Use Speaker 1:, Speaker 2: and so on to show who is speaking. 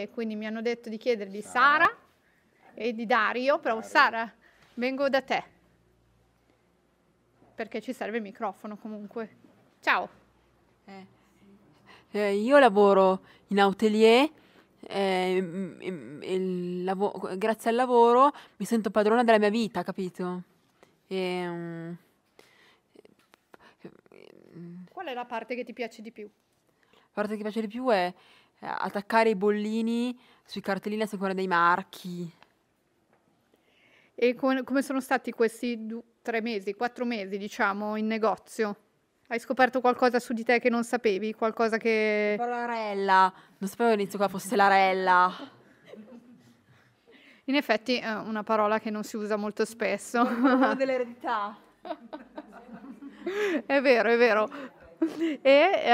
Speaker 1: e quindi mi hanno detto di chiedergli di Sara, Sara e di Dario, però Sara, vengo da te, perché ci serve il microfono comunque. Ciao. Eh.
Speaker 2: Eh, io lavoro in Outelier eh, lav- grazie al lavoro mi sento padrona della mia vita, capito? E, um,
Speaker 1: Qual è la parte che ti piace di più?
Speaker 2: La parte che mi piace di più è eh, attaccare i bollini sui cartellini a seconda dei marchi. E com- come
Speaker 1: sono stati questi du- tre mesi, quattro mesi, diciamo, in negozio? Hai scoperto qualcosa su di te che non sapevi? Qualcosa che... La rella. Non sapevo all'inizio che fosse la rella. In effetti è eh, una parola che non si usa molto spesso.
Speaker 2: dell'eredità. è vero, è vero.
Speaker 1: E... Eh...